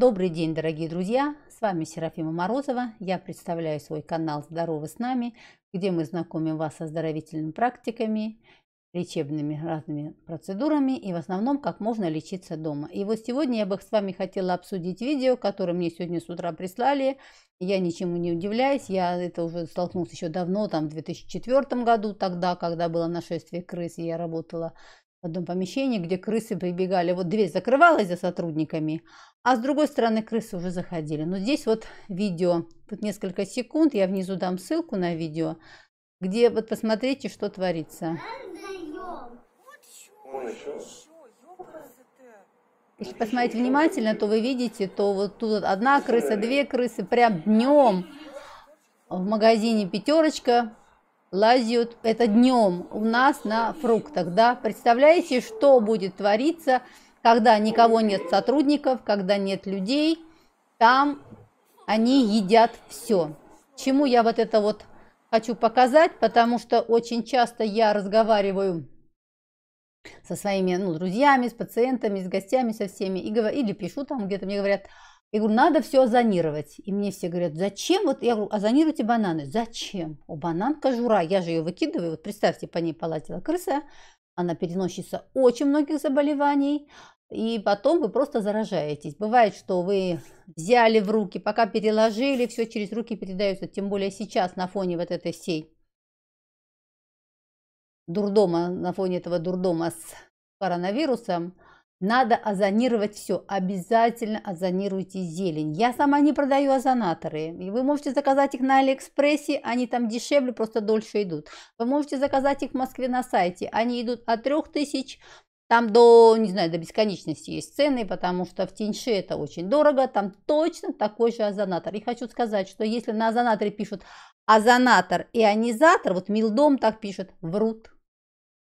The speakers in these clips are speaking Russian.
Добрый день, дорогие друзья! С вами Серафима Морозова. Я представляю свой канал «Здоровы с нами», где мы знакомим вас со здоровительными практиками, лечебными разными процедурами и в основном, как можно лечиться дома. И вот сегодня я бы с вами хотела обсудить видео, которое мне сегодня с утра прислали. Я ничему не удивляюсь, я это уже столкнулась еще давно, там в 2004 году, тогда, когда было нашествие крыс, и я работала в одном помещении, где крысы прибегали. Вот дверь закрывалась за сотрудниками, а с другой стороны крысы уже заходили. Но здесь вот видео, тут несколько секунд, я внизу дам ссылку на видео, где вот посмотрите, что творится. Если посмотреть внимательно, то вы видите, то вот тут одна крыса, две крысы, прям днем в магазине пятерочка лазят, это днем у нас на фруктах, да. Представляете, что будет твориться, когда никого нет сотрудников, когда нет людей, там они едят все. Чему я вот это вот хочу показать, потому что очень часто я разговариваю со своими ну, друзьями, с пациентами, с гостями, со всеми, и, или пишу там где-то, мне говорят, я говорю, надо все озонировать. И мне все говорят, зачем? Вот я говорю, озонируйте бананы. Зачем? У банан кожура, я же ее выкидываю. Вот представьте, по ней полазила крыса. Она переносится очень многих заболеваний. И потом вы просто заражаетесь. Бывает, что вы взяли в руки, пока переложили, все через руки передается. Тем более сейчас на фоне вот этой всей дурдома, на фоне этого дурдома с коронавирусом – надо озонировать все. Обязательно озонируйте зелень. Я сама не продаю озонаторы. И вы можете заказать их на Алиэкспрессе. Они там дешевле, просто дольше идут. Вы можете заказать их в Москве на сайте. Они идут от 3000 там до, не знаю, до бесконечности есть цены, потому что в Тиньше это очень дорого. Там точно такой же озонатор. И хочу сказать, что если на озонаторе пишут озонатор и ионизатор, вот Милдом так пишет, врут.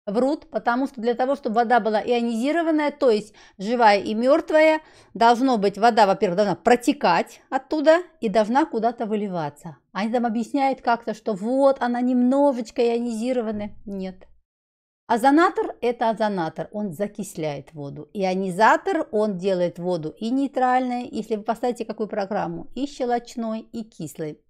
Врут, потому что для того, чтобы вода была ионизированная, то есть живая и мертвая, должно быть вода, во-первых, должна протекать оттуда и должна куда-то выливаться. Они там объясняют как-то, что вот она немножечко ионизированная. Нет. Озонатор – это озонатор, он закисляет воду. Ионизатор, он делает воду и нейтральной, если вы поставите какую программу, и щелочной, и кислой.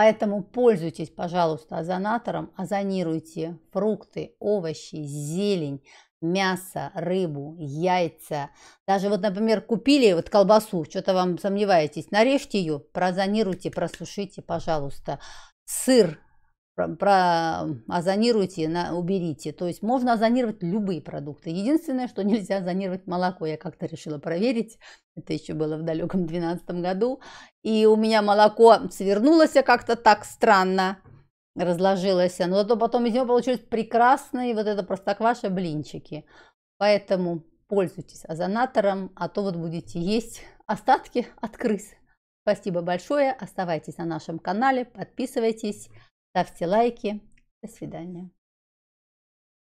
Поэтому пользуйтесь, пожалуйста, озонатором, озонируйте фрукты, овощи, зелень, мясо, рыбу, яйца. Даже вот, например, купили вот колбасу, что-то вам сомневаетесь, нарежьте ее, прозонируйте, просушите, пожалуйста. Сыр, про, про озонируйте, на, уберите. То есть можно озонировать любые продукты. Единственное, что нельзя озонировать молоко. Я как-то решила проверить. Это еще было в далеком 2012 году. И у меня молоко свернулось как-то так странно, разложилось. Но зато потом из него получились прекрасные вот это простокваша блинчики. Поэтому пользуйтесь озонатором, а то вот будете есть остатки от крыс. Спасибо большое, оставайтесь на нашем канале, подписывайтесь. Ставьте лайки. До свидания.